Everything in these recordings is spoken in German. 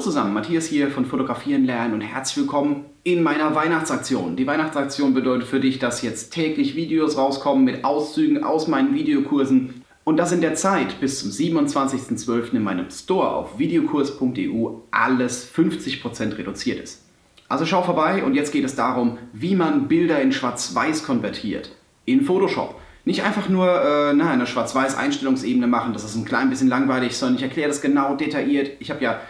zusammen, Matthias hier von Fotografieren lernen und herzlich willkommen in meiner Weihnachtsaktion. Die Weihnachtsaktion bedeutet für dich, dass jetzt täglich Videos rauskommen mit Auszügen aus meinen Videokursen und dass in der Zeit bis zum 27.12. in meinem Store auf videokurs.eu alles 50% reduziert ist. Also schau vorbei und jetzt geht es darum, wie man Bilder in Schwarz-Weiß konvertiert. In Photoshop. Nicht einfach nur äh, na, eine Schwarz-Weiß-Einstellungsebene machen, das ist ein klein bisschen langweilig, sondern ich erkläre das genau detailliert. Ich habe ja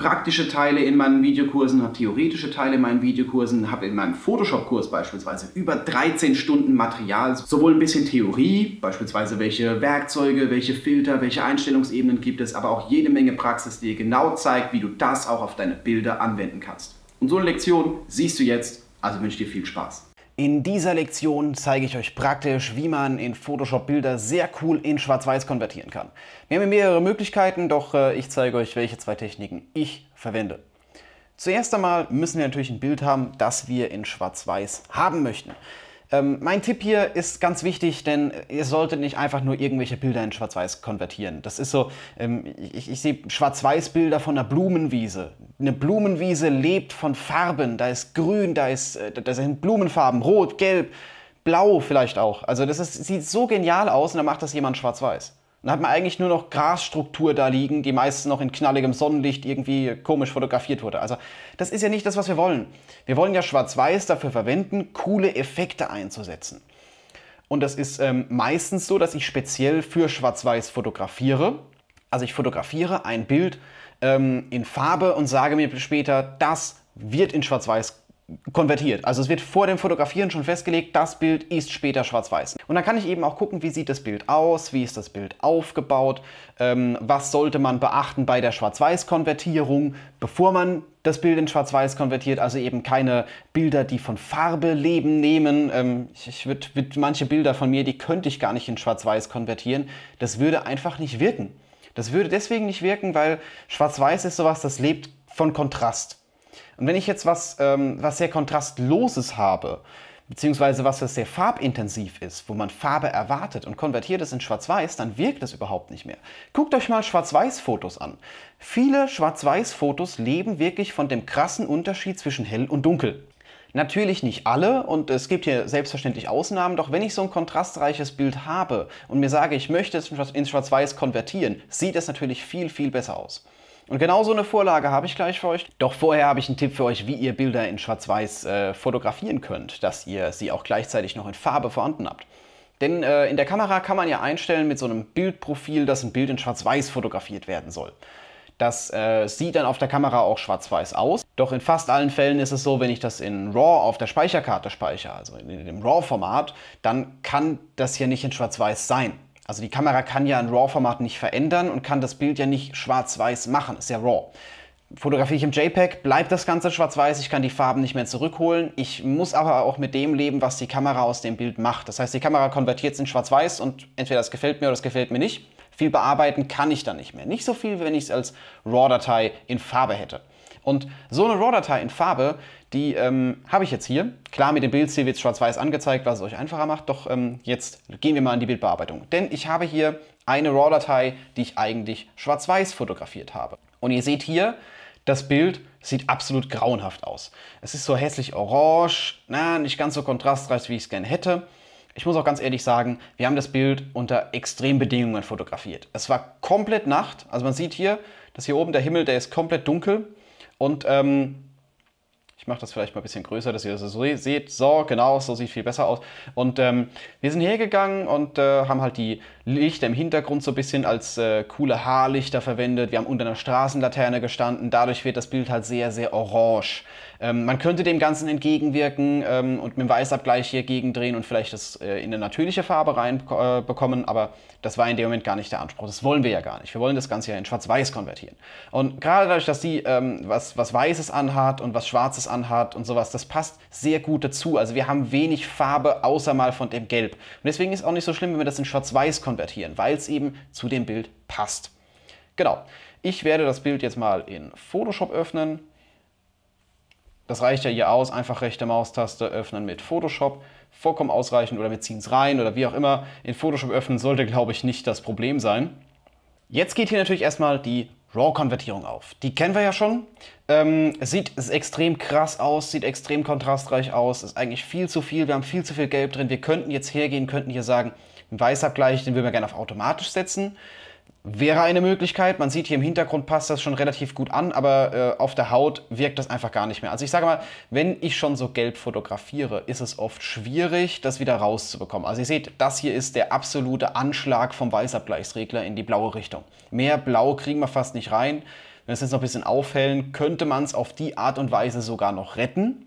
praktische Teile in meinen Videokursen, habe theoretische Teile in meinen Videokursen, habe in meinem Photoshop-Kurs beispielsweise über 13 Stunden Material, sowohl ein bisschen Theorie, beispielsweise welche Werkzeuge, welche Filter, welche Einstellungsebenen gibt es, aber auch jede Menge Praxis, die dir genau zeigt, wie du das auch auf deine Bilder anwenden kannst. Und so eine Lektion siehst du jetzt, also wünsche dir viel Spaß. In dieser Lektion zeige ich euch praktisch, wie man in Photoshop Bilder sehr cool in Schwarz-Weiß konvertieren kann. Wir haben mehrere Möglichkeiten, doch äh, ich zeige euch, welche zwei Techniken ich verwende. Zuerst einmal müssen wir natürlich ein Bild haben, das wir in Schwarz-Weiß haben möchten. Ähm, mein Tipp hier ist ganz wichtig, denn ihr solltet nicht einfach nur irgendwelche Bilder in Schwarz-Weiß konvertieren. Das ist so, ähm, ich, ich sehe Schwarz-Weiß-Bilder von einer Blumenwiese. Eine Blumenwiese lebt von Farben. Da ist Grün, da, ist, äh, da sind Blumenfarben, Rot, Gelb, Blau vielleicht auch. Also das ist, sieht so genial aus und dann macht das jemand Schwarz-Weiß. Dann hat man eigentlich nur noch Grasstruktur da liegen, die meistens noch in knalligem Sonnenlicht irgendwie komisch fotografiert wurde. Also das ist ja nicht das, was wir wollen. Wir wollen ja Schwarz-Weiß dafür verwenden, coole Effekte einzusetzen. Und das ist ähm, meistens so, dass ich speziell für Schwarz-Weiß fotografiere. Also ich fotografiere ein Bild ähm, in Farbe und sage mir später, das wird in Schwarz-Weiß konvertiert. Also es wird vor dem Fotografieren schon festgelegt, das Bild ist später schwarz-weiß. Und dann kann ich eben auch gucken, wie sieht das Bild aus, wie ist das Bild aufgebaut, ähm, was sollte man beachten bei der Schwarz-Weiß-Konvertierung, bevor man das Bild in Schwarz-Weiß konvertiert, also eben keine Bilder, die von Farbe leben nehmen. Ähm, ich, ich würde würd manche Bilder von mir, die könnte ich gar nicht in Schwarz-Weiß konvertieren. Das würde einfach nicht wirken. Das würde deswegen nicht wirken, weil Schwarz-Weiß ist sowas, das lebt von Kontrast. Und wenn ich jetzt was, ähm, was sehr kontrastloses habe, beziehungsweise was, was sehr farbintensiv ist, wo man Farbe erwartet und konvertiert es in Schwarz-Weiß, dann wirkt es überhaupt nicht mehr. Guckt euch mal Schwarz-Weiß-Fotos an. Viele Schwarz-Weiß-Fotos leben wirklich von dem krassen Unterschied zwischen hell und dunkel. Natürlich nicht alle und es gibt hier selbstverständlich Ausnahmen, doch wenn ich so ein kontrastreiches Bild habe und mir sage, ich möchte es in Schwarz-Weiß konvertieren, sieht es natürlich viel, viel besser aus. Und genau so eine Vorlage habe ich gleich für euch. Doch vorher habe ich einen Tipp für euch, wie ihr Bilder in Schwarz-Weiß äh, fotografieren könnt, dass ihr sie auch gleichzeitig noch in Farbe vorhanden habt. Denn äh, in der Kamera kann man ja einstellen mit so einem Bildprofil, dass ein Bild in Schwarz-Weiß fotografiert werden soll. Das äh, sieht dann auf der Kamera auch schwarz-weiß aus. Doch in fast allen Fällen ist es so, wenn ich das in RAW auf der Speicherkarte speichere, also in, in dem RAW-Format, dann kann das hier nicht in schwarz-weiß sein. Also die Kamera kann ja ein RAW-Format nicht verändern und kann das Bild ja nicht schwarz-weiß machen, ist ja RAW. Fotografiere ich im JPEG, bleibt das Ganze schwarz-weiß, ich kann die Farben nicht mehr zurückholen. Ich muss aber auch mit dem leben, was die Kamera aus dem Bild macht. Das heißt, die Kamera konvertiert es in schwarz-weiß und entweder das gefällt mir oder das gefällt mir nicht. Viel bearbeiten kann ich dann nicht mehr. Nicht so viel, wenn ich es als RAW-Datei in Farbe hätte. Und so eine RAW-Datei in Farbe, die ähm, habe ich jetzt hier. Klar, mit dem Bild hier wird es schwarz-weiß angezeigt, was es euch einfacher macht. Doch ähm, jetzt gehen wir mal in die Bildbearbeitung. Denn ich habe hier eine RAW-Datei, die ich eigentlich schwarz-weiß fotografiert habe. Und ihr seht hier, das Bild sieht absolut grauenhaft aus. Es ist so hässlich orange, na, nicht ganz so kontrastreich, wie ich es gerne hätte. Ich muss auch ganz ehrlich sagen, wir haben das Bild unter Extrembedingungen fotografiert. Es war komplett Nacht, also man sieht hier, dass hier oben der Himmel, der ist komplett dunkel. Und ähm, ich mache das vielleicht mal ein bisschen größer, dass ihr das so seht. So, genau, so sieht viel besser aus. Und ähm, wir sind hergegangen und äh, haben halt die Lichter im Hintergrund so ein bisschen als äh, coole Haarlichter verwendet. Wir haben unter einer Straßenlaterne gestanden. Dadurch wird das Bild halt sehr, sehr orange. Ähm, man könnte dem Ganzen entgegenwirken ähm, und mit dem Weißabgleich hier gegendrehen und vielleicht das äh, in eine natürliche Farbe reinbekommen, äh, aber das war in dem Moment gar nicht der Anspruch. Das wollen wir ja gar nicht. Wir wollen das Ganze ja in schwarz-weiß konvertieren. Und gerade dadurch, dass die ähm, was, was Weißes anhat und was Schwarzes anhat und sowas, das passt sehr gut dazu. Also wir haben wenig Farbe außer mal von dem Gelb. Und deswegen ist es auch nicht so schlimm, wenn wir das in schwarz-weiß konvertieren, weil es eben zu dem Bild passt. Genau. Ich werde das Bild jetzt mal in Photoshop öffnen das reicht ja hier aus, einfach rechte Maustaste öffnen mit Photoshop, vollkommen ausreichend oder wir ziehen es rein oder wie auch immer. In Photoshop öffnen sollte, glaube ich, nicht das Problem sein. Jetzt geht hier natürlich erstmal die RAW-Konvertierung auf. Die kennen wir ja schon. Ähm, sieht extrem krass aus, sieht extrem kontrastreich aus, ist eigentlich viel zu viel, wir haben viel zu viel Gelb drin. Wir könnten jetzt hergehen, könnten hier sagen, einen Weißabgleich, den würden wir gerne auf automatisch setzen wäre eine Möglichkeit. Man sieht hier im Hintergrund passt das schon relativ gut an, aber äh, auf der Haut wirkt das einfach gar nicht mehr. Also ich sage mal, wenn ich schon so gelb fotografiere, ist es oft schwierig, das wieder rauszubekommen. Also ihr seht, das hier ist der absolute Anschlag vom Weißabgleichsregler in die blaue Richtung. Mehr Blau kriegen wir fast nicht rein. Wenn wir es jetzt noch ein bisschen aufhellen, könnte man es auf die Art und Weise sogar noch retten.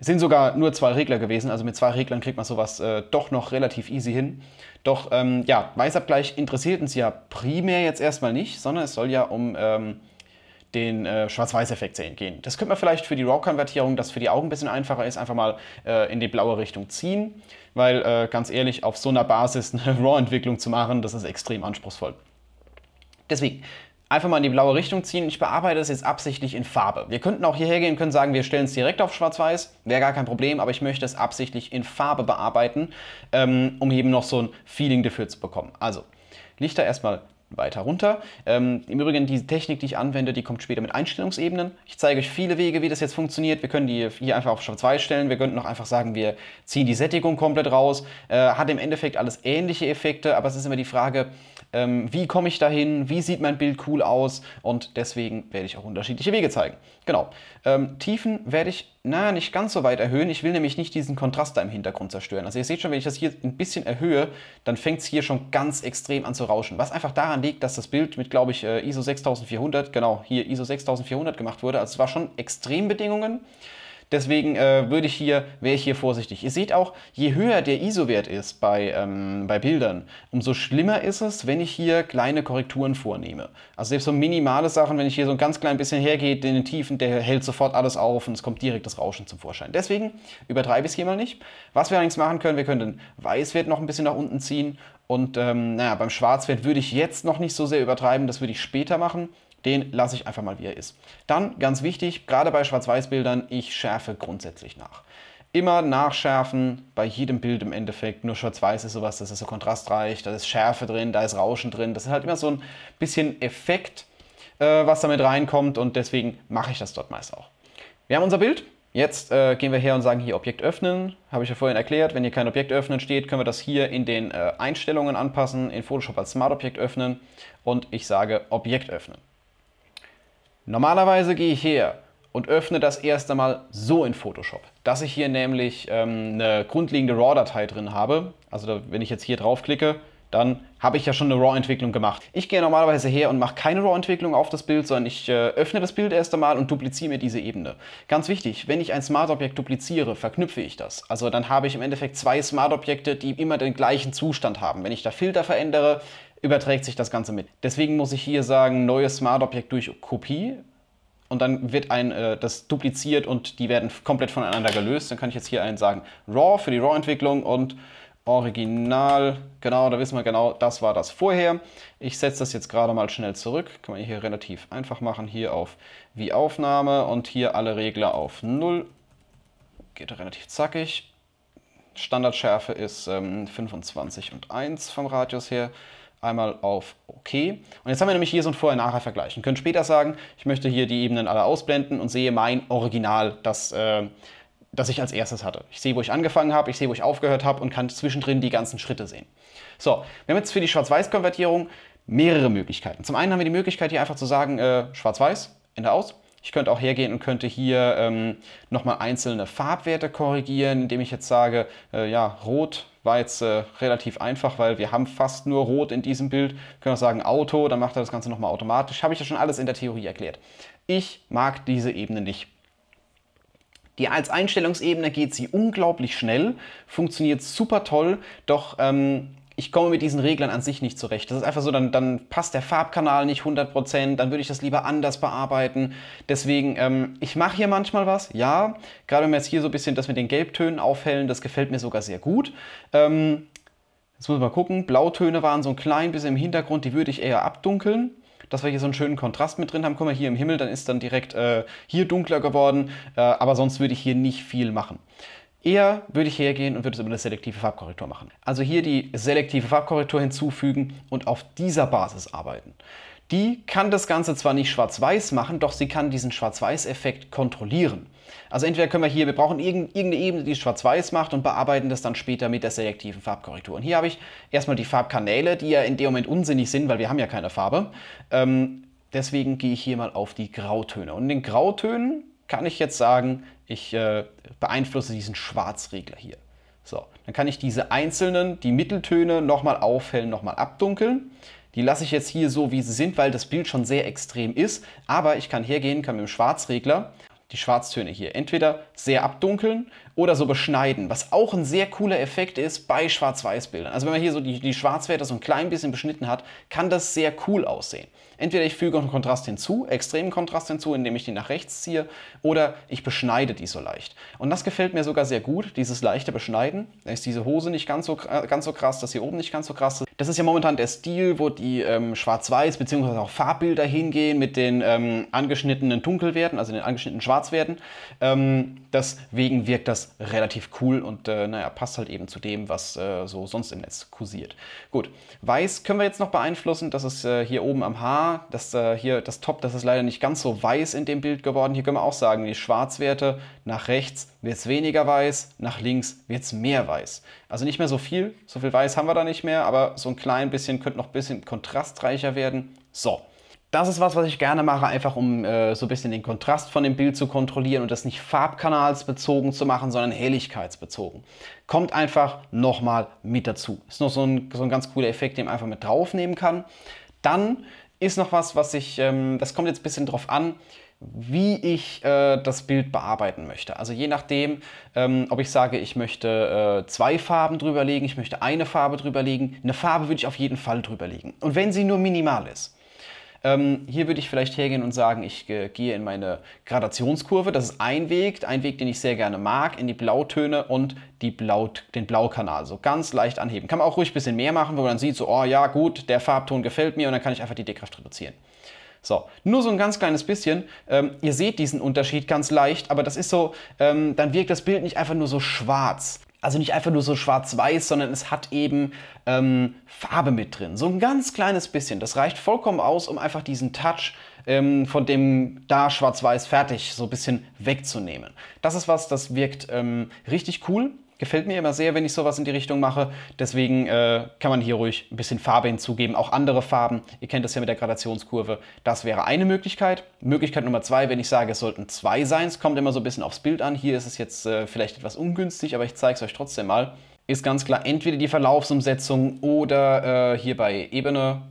Es sind sogar nur zwei Regler gewesen, also mit zwei Reglern kriegt man sowas äh, doch noch relativ easy hin. Doch ähm, ja, Weißabgleich interessiert uns ja primär jetzt erstmal nicht, sondern es soll ja um ähm, den äh, Schwarz-Weiß-Effekt gehen. Das könnte man vielleicht für die RAW-Konvertierung, das für die Augen ein bisschen einfacher ist, einfach mal äh, in die blaue Richtung ziehen, weil äh, ganz ehrlich, auf so einer Basis eine RAW-Entwicklung zu machen, das ist extrem anspruchsvoll. Deswegen, einfach mal in die blaue Richtung ziehen. Ich bearbeite es jetzt absichtlich in Farbe. Wir könnten auch hierher gehen und können sagen, wir stellen es direkt auf schwarz-weiß. Wäre gar kein Problem, aber ich möchte es absichtlich in Farbe bearbeiten, ähm, um eben noch so ein Feeling dafür zu bekommen. Also, Lichter erstmal weiter runter. Ähm, Im Übrigen, die Technik, die ich anwende, die kommt später mit Einstellungsebenen. Ich zeige euch viele Wege, wie das jetzt funktioniert. Wir können die hier einfach auf schwarz 2 stellen. Wir könnten auch einfach sagen, wir ziehen die Sättigung komplett raus. Äh, hat im Endeffekt alles ähnliche Effekte, aber es ist immer die Frage, ähm, wie komme ich dahin, wie sieht mein Bild cool aus und deswegen werde ich auch unterschiedliche Wege zeigen. Genau. Ähm, Tiefen werde ich na, nicht ganz so weit erhöhen. Ich will nämlich nicht diesen Kontrast da im Hintergrund zerstören. Also ihr seht schon, wenn ich das hier ein bisschen erhöhe, dann fängt es hier schon ganz extrem an zu rauschen. Was einfach daran liegt, dass das Bild mit, glaube ich, äh, ISO 6400, genau, hier ISO 6400 gemacht wurde. Also es war schon Extrembedingungen. Deswegen äh, würde ich hier, wäre ich hier vorsichtig. Ihr seht auch, je höher der ISO-Wert ist bei, ähm, bei Bildern, umso schlimmer ist es, wenn ich hier kleine Korrekturen vornehme. Also selbst so minimale Sachen, wenn ich hier so ein ganz klein bisschen hergehe, in den Tiefen, der hält sofort alles auf und es kommt direkt das Rauschen zum Vorschein. Deswegen übertreibe ich es hier mal nicht. Was wir allerdings machen können, wir können den Weißwert noch ein bisschen nach unten ziehen und ähm, naja, beim Schwarzwert würde ich jetzt noch nicht so sehr übertreiben, das würde ich später machen. Den lasse ich einfach mal, wie er ist. Dann, ganz wichtig, gerade bei Schwarz-Weiß-Bildern, ich schärfe grundsätzlich nach. Immer nachschärfen, bei jedem Bild im Endeffekt. Nur Schwarz-Weiß ist sowas, das ist so kontrastreich, da ist Schärfe drin, da ist Rauschen drin. Das ist halt immer so ein bisschen Effekt, äh, was damit reinkommt und deswegen mache ich das dort meist auch. Wir haben unser Bild. Jetzt äh, gehen wir her und sagen hier Objekt öffnen. Habe ich ja vorhin erklärt, wenn hier kein Objekt öffnen steht, können wir das hier in den äh, Einstellungen anpassen, in Photoshop als Smart Objekt öffnen und ich sage Objekt öffnen. Normalerweise gehe ich her und öffne das erst einmal so in Photoshop, dass ich hier nämlich ähm, eine grundlegende RAW-Datei drin habe. Also da, wenn ich jetzt hier draufklicke, dann habe ich ja schon eine RAW-Entwicklung gemacht. Ich gehe normalerweise her und mache keine RAW-Entwicklung auf das Bild, sondern ich äh, öffne das Bild erst einmal und dupliziere mir diese Ebene. Ganz wichtig, wenn ich ein Smart-Objekt dupliziere, verknüpfe ich das. Also dann habe ich im Endeffekt zwei Smart-Objekte, die immer den gleichen Zustand haben. Wenn ich da Filter verändere, überträgt sich das Ganze mit. Deswegen muss ich hier sagen, neues Smart-Objekt durch Kopie. Und dann wird ein, äh, das dupliziert und die werden komplett voneinander gelöst. Dann kann ich jetzt hier einen sagen, RAW für die RAW-Entwicklung und Original, genau, da wissen wir genau, das war das vorher. Ich setze das jetzt gerade mal schnell zurück, kann man hier relativ einfach machen, hier auf wie Aufnahme und hier alle Regler auf 0. Geht relativ zackig. Standardschärfe ist ähm, 25 und 1 vom Radius her einmal auf OK. Und jetzt haben wir nämlich hier so ein Vorher-Nachher-Vergleich Wir können später sagen, ich möchte hier die Ebenen alle ausblenden und sehe mein Original, das, äh, das ich als erstes hatte. Ich sehe, wo ich angefangen habe, ich sehe, wo ich aufgehört habe und kann zwischendrin die ganzen Schritte sehen. So, wir haben jetzt für die Schwarz-Weiß-Konvertierung mehrere Möglichkeiten. Zum einen haben wir die Möglichkeit, hier einfach zu sagen, äh, Schwarz-Weiß, Ende aus. Ich könnte auch hergehen und könnte hier ähm, nochmal einzelne Farbwerte korrigieren, indem ich jetzt sage, äh, ja, rot, war jetzt äh, relativ einfach, weil wir haben fast nur Rot in diesem Bild. Wir können auch sagen Auto, dann macht er das Ganze nochmal automatisch. Habe ich ja schon alles in der Theorie erklärt. Ich mag diese Ebene nicht. Die als Einstellungsebene geht sie unglaublich schnell, funktioniert super toll, doch ähm, ich komme mit diesen Reglern an sich nicht zurecht. Das ist einfach so, dann, dann passt der Farbkanal nicht 100%, dann würde ich das lieber anders bearbeiten. Deswegen, ähm, ich mache hier manchmal was, ja. Gerade wenn wir jetzt hier so ein bisschen das mit den Gelbtönen aufhellen, das gefällt mir sogar sehr gut. Ähm, jetzt muss man mal gucken, Blautöne waren so ein klein bisschen im Hintergrund, die würde ich eher abdunkeln dass wir hier so einen schönen Kontrast mit drin haben. Guck mal, hier im Himmel, dann ist dann direkt äh, hier dunkler geworden, äh, aber sonst würde ich hier nicht viel machen. Eher würde ich hergehen und würde es über eine selektive Farbkorrektur machen. Also hier die selektive Farbkorrektur hinzufügen und auf dieser Basis arbeiten. Die kann das Ganze zwar nicht schwarz-weiß machen, doch sie kann diesen Schwarz-Weiß-Effekt kontrollieren. Also entweder können wir hier, wir brauchen irgendeine Ebene, die schwarz-weiß macht und bearbeiten das dann später mit der selektiven Farbkorrektur. Und hier habe ich erstmal die Farbkanäle, die ja in dem Moment unsinnig sind, weil wir haben ja keine Farbe. Ähm, deswegen gehe ich hier mal auf die Grautöne. Und in den Grautönen kann ich jetzt sagen, ich äh, beeinflusse diesen Schwarzregler hier. So, dann kann ich diese einzelnen, die Mitteltöne nochmal aufhellen, nochmal abdunkeln. Die lasse ich jetzt hier so, wie sie sind, weil das Bild schon sehr extrem ist. Aber ich kann hergehen, kann mit dem Schwarzregler die Schwarztöne hier entweder sehr abdunkeln oder so beschneiden, was auch ein sehr cooler Effekt ist bei Schwarz-Weiß-Bildern. Also wenn man hier so die, die Schwarzwerte so ein klein bisschen beschnitten hat, kann das sehr cool aussehen. Entweder ich füge einen Kontrast hinzu, extremen Kontrast hinzu, indem ich den nach rechts ziehe, oder ich beschneide die so leicht. Und das gefällt mir sogar sehr gut, dieses leichte Beschneiden. Da ist diese Hose nicht ganz so, ganz so krass, das hier oben nicht ganz so krass Das ist ja momentan der Stil, wo die ähm, Schwarz-Weiß- bzw. auch Farbbilder hingehen mit den ähm, angeschnittenen Dunkelwerten, also den angeschnittenen Schwarzwerten. Ähm, deswegen wirkt das relativ cool und äh, naja, passt halt eben zu dem, was äh, so sonst im Netz kursiert. Gut, weiß können wir jetzt noch beeinflussen. Das ist äh, hier oben am Haar. Das äh, hier, das Top, das ist leider nicht ganz so weiß in dem Bild geworden. Hier können wir auch sagen, die Schwarzwerte nach rechts wird es weniger weiß, nach links wird es mehr weiß. Also nicht mehr so viel. So viel weiß haben wir da nicht mehr, aber so ein klein bisschen könnte noch ein bisschen kontrastreicher werden. So, das ist was, was ich gerne mache, einfach um äh, so ein bisschen den Kontrast von dem Bild zu kontrollieren und das nicht farbkanalsbezogen zu machen, sondern helligkeitsbezogen. Kommt einfach nochmal mit dazu. Ist noch so ein, so ein ganz cooler Effekt, den man einfach mit draufnehmen kann. Dann ist noch was, was ich, ähm, das kommt jetzt ein bisschen drauf an, wie ich äh, das Bild bearbeiten möchte. Also je nachdem, ähm, ob ich sage, ich möchte äh, zwei Farben drüberlegen, ich möchte eine Farbe drüberlegen. Eine Farbe würde ich auf jeden Fall drüberlegen. Und wenn sie nur minimal ist. Ähm, hier würde ich vielleicht hergehen und sagen, ich gehe in meine Gradationskurve. Das ist ein Weg, ein Weg, den ich sehr gerne mag, in die Blautöne und die Blau, den Blaukanal. So ganz leicht anheben. Kann man auch ruhig ein bisschen mehr machen, wo man dann sieht, so, oh ja, gut, der Farbton gefällt mir und dann kann ich einfach die Deckkraft reduzieren. So, nur so ein ganz kleines bisschen. Ähm, ihr seht diesen Unterschied ganz leicht, aber das ist so, ähm, dann wirkt das Bild nicht einfach nur so schwarz also nicht einfach nur so schwarz-weiß, sondern es hat eben ähm, Farbe mit drin. So ein ganz kleines bisschen. Das reicht vollkommen aus, um einfach diesen Touch ähm, von dem da schwarz-weiß fertig so ein bisschen wegzunehmen. Das ist was, das wirkt ähm, richtig cool gefällt mir immer sehr, wenn ich sowas in die Richtung mache. Deswegen äh, kann man hier ruhig ein bisschen Farbe hinzugeben, auch andere Farben. Ihr kennt das ja mit der Gradationskurve. Das wäre eine Möglichkeit. Möglichkeit Nummer zwei, wenn ich sage, es sollten zwei sein. Es kommt immer so ein bisschen aufs Bild an. Hier ist es jetzt äh, vielleicht etwas ungünstig, aber ich zeige es euch trotzdem mal. Ist ganz klar entweder die Verlaufsumsetzung oder äh, hier bei Ebene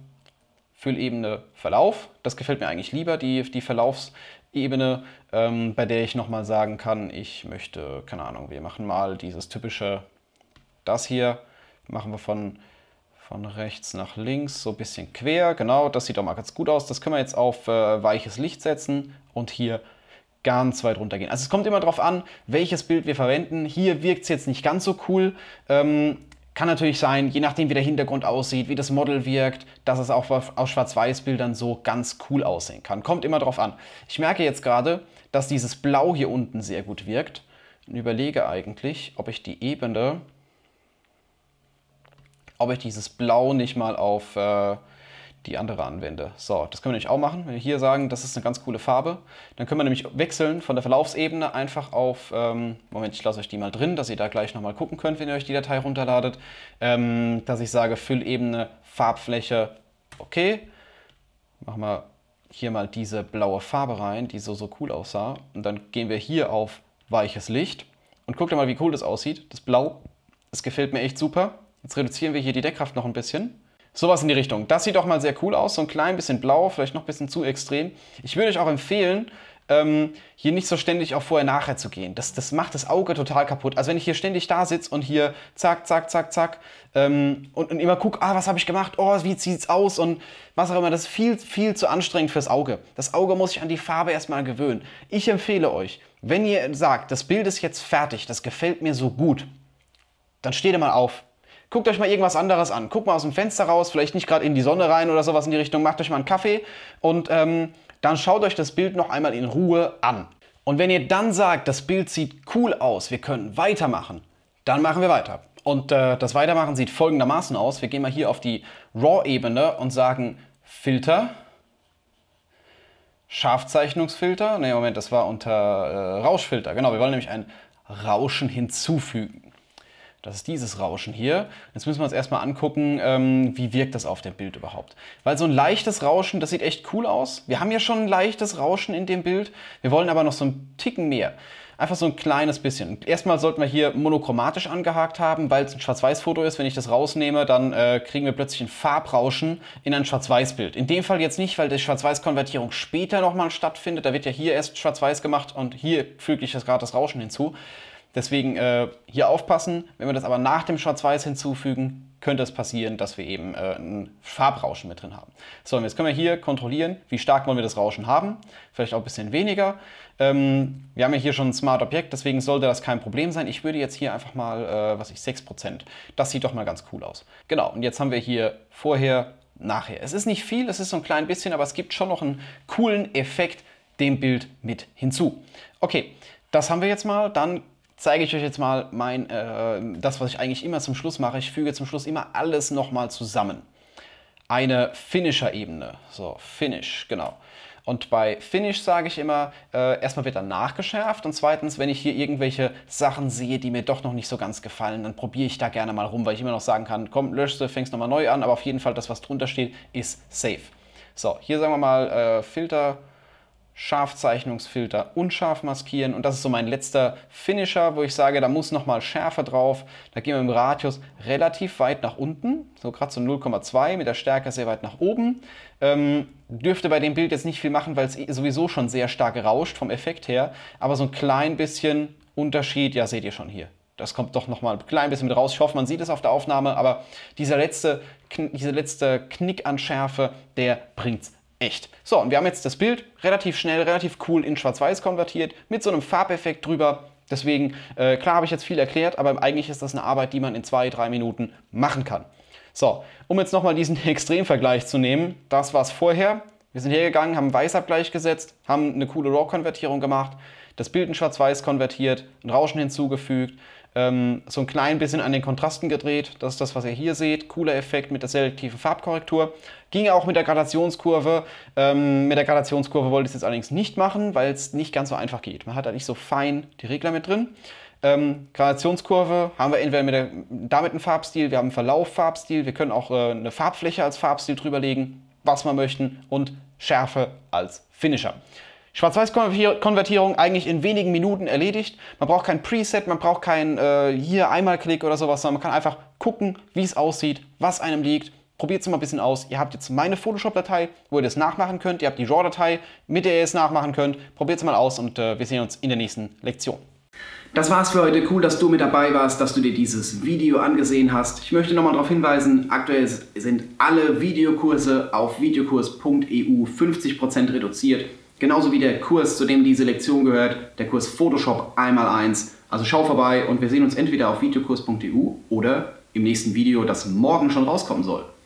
Füllebene Verlauf. Das gefällt mir eigentlich lieber, die, die Verlaufs, Ebene, ähm, bei der ich nochmal sagen kann, ich möchte, keine Ahnung, wir machen mal dieses typische, das hier, machen wir von, von rechts nach links, so ein bisschen quer, genau, das sieht auch mal ganz gut aus. Das können wir jetzt auf äh, weiches Licht setzen und hier ganz weit runter gehen. Also es kommt immer darauf an, welches Bild wir verwenden. Hier wirkt es jetzt nicht ganz so cool. Ähm, kann natürlich sein, je nachdem wie der Hintergrund aussieht, wie das Model wirkt, dass es auch aus Schwarz-Weiß-Bildern so ganz cool aussehen kann. Kommt immer drauf an. Ich merke jetzt gerade, dass dieses Blau hier unten sehr gut wirkt und überlege eigentlich, ob ich die Ebene, ob ich dieses Blau nicht mal auf... Äh, die andere anwende. So, das können wir nämlich auch machen. Wenn wir hier sagen, das ist eine ganz coole Farbe, dann können wir nämlich wechseln von der Verlaufsebene einfach auf, ähm, Moment, ich lasse euch die mal drin, dass ihr da gleich nochmal gucken könnt, wenn ihr euch die Datei runterladet, ähm, dass ich sage Füllebene, Farbfläche, okay. Machen wir hier mal diese blaue Farbe rein, die so, so cool aussah. Und dann gehen wir hier auf weiches Licht und guckt mal, wie cool das aussieht. Das Blau, das gefällt mir echt super. Jetzt reduzieren wir hier die Deckkraft noch ein bisschen Sowas in die Richtung. Das sieht doch mal sehr cool aus, so ein klein bisschen blau, vielleicht noch ein bisschen zu extrem. Ich würde euch auch empfehlen, ähm, hier nicht so ständig auf Vorher-Nachher zu gehen. Das, das macht das Auge total kaputt. Also wenn ich hier ständig da sitze und hier zack, zack, zack, zack ähm, und, und, immer gucke, ah, was habe ich gemacht, oh, wie es aus und was auch immer, das ist viel, viel zu anstrengend fürs Auge. Das Auge muss sich an die Farbe erstmal gewöhnen. Ich empfehle euch, wenn ihr sagt, das Bild ist jetzt fertig, das gefällt mir so gut, dann steht ihr mal auf, guckt euch mal irgendwas anderes an. Guckt mal aus dem Fenster raus, vielleicht nicht gerade in die Sonne rein oder sowas in die Richtung. Macht euch mal einen Kaffee und ähm, dann schaut euch das Bild noch einmal in Ruhe an. Und wenn ihr dann sagt, das Bild sieht cool aus, wir können weitermachen, dann machen wir weiter. Und äh, das Weitermachen sieht folgendermaßen aus. Wir gehen mal hier auf die RAW-Ebene und sagen Filter, Scharfzeichnungsfilter. Ne, Moment, das war unter äh, Rauschfilter. Genau, wir wollen nämlich ein Rauschen hinzufügen. Das ist dieses Rauschen hier. Jetzt müssen wir uns erstmal angucken, ähm, wie wirkt das auf dem Bild überhaupt. Weil so ein leichtes Rauschen, das sieht echt cool aus. Wir haben ja schon ein leichtes Rauschen in dem Bild. Wir wollen aber noch so einen Ticken mehr. Einfach so ein kleines bisschen. Erstmal sollten wir hier monochromatisch angehakt haben, weil es ein Schwarz-Weiß-Foto ist. Wenn ich das rausnehme, dann äh, kriegen wir plötzlich ein Farbrauschen in ein Schwarz-Weiß-Bild. In dem Fall jetzt nicht, weil die Schwarz-Weiß-Konvertierung später nochmal stattfindet. Da wird ja hier erst Schwarz-Weiß gemacht und hier füge ich das gerade das Rauschen hinzu. Deswegen äh, hier aufpassen. Wenn wir das aber nach dem Schwarz-Weiß hinzufügen, könnte es passieren, dass wir eben äh, ein Farbrauschen mit drin haben. So, und jetzt können wir hier kontrollieren, wie stark wollen wir das Rauschen haben. Vielleicht auch ein bisschen weniger. Ähm, wir haben ja hier schon ein Smart Objekt, deswegen sollte das kein Problem sein. Ich würde jetzt hier einfach mal, äh, was ich, 6%. Das sieht doch mal ganz cool aus. Genau, und jetzt haben wir hier vorher, nachher. Es ist nicht viel, es ist so ein klein bisschen, aber es gibt schon noch einen coolen Effekt dem Bild mit hinzu. Okay, das haben wir jetzt mal. Dann zeige ich euch jetzt mal mein, äh, das, was ich eigentlich immer zum Schluss mache. Ich füge zum Schluss immer alles nochmal zusammen. Eine Finisher-Ebene. So, Finish, genau. Und bei Finish sage ich immer, äh, erstmal wird dann nachgeschärft und zweitens, wenn ich hier irgendwelche Sachen sehe, die mir doch noch nicht so ganz gefallen, dann probiere ich da gerne mal rum, weil ich immer noch sagen kann, komm, löschst du, fängst nochmal neu an, aber auf jeden Fall das, was drunter steht, ist safe. So, hier sagen wir mal äh, Filter, Scharfzeichnungsfilter unscharf maskieren und das ist so mein letzter Finisher, wo ich sage, da muss nochmal Schärfe drauf. Da gehen wir im Radius relativ weit nach unten, so gerade so 0,2, mit der Stärke sehr weit nach oben. Ähm, dürfte bei dem Bild jetzt nicht viel machen, weil es eh sowieso schon sehr stark rauscht vom Effekt her, aber so ein klein bisschen Unterschied, ja seht ihr schon hier. Das kommt doch nochmal ein klein bisschen mit raus. Ich hoffe, man sieht es auf der Aufnahme, aber dieser letzte, dieser letzte Knick an Schärfe, der bringt bringt's echt. So, und wir haben jetzt das Bild relativ schnell, relativ cool in Schwarz-Weiß konvertiert, mit so einem Farbeffekt drüber. Deswegen, äh, klar habe ich jetzt viel erklärt, aber eigentlich ist das eine Arbeit, die man in zwei, drei Minuten machen kann. So, um jetzt nochmal diesen Extremvergleich zu nehmen, das war es vorher. Wir sind hergegangen, haben einen Weißabgleich gesetzt, haben eine coole RAW-Konvertierung gemacht, das Bild in Schwarz-Weiß konvertiert, ein Rauschen hinzugefügt, ähm, so ein klein bisschen an den Kontrasten gedreht. Das ist das, was ihr hier seht. Cooler Effekt mit der selektiven Farbkorrektur. Ging auch mit der Gradationskurve. Ähm, mit der Gradationskurve wollte ich es jetzt allerdings nicht machen, weil es nicht ganz so einfach geht. Man hat da nicht so fein die Regler mit drin. Ähm, Gradationskurve haben wir entweder mit der, damit einen Farbstil, wir haben einen Verlauf-Farbstil, wir können auch äh, eine Farbfläche als Farbstil drüberlegen, was wir möchten und Schärfe als Finisher. Schwarz-Weiß-Konvertierung eigentlich in wenigen Minuten erledigt. Man braucht kein Preset, man braucht kein äh, hier einmal Klick oder sowas, sondern man kann einfach gucken, wie es aussieht, was einem liegt. Probiert es mal ein bisschen aus. Ihr habt jetzt meine Photoshop-Datei, wo ihr das nachmachen könnt. Ihr habt die RAW-Datei, mit der ihr es nachmachen könnt. Probiert es mal aus und äh, wir sehen uns in der nächsten Lektion. Das war's für heute. Cool, dass du mit dabei warst, dass du dir dieses Video angesehen hast. Ich möchte nochmal darauf hinweisen, aktuell sind alle Videokurse auf videokurs.eu 50% reduziert. Genauso wie der Kurs, zu dem diese Lektion gehört, der Kurs Photoshop einmal eins. Also schau vorbei und wir sehen uns entweder auf videokurs.eu oder im nächsten Video, das morgen schon rauskommen soll.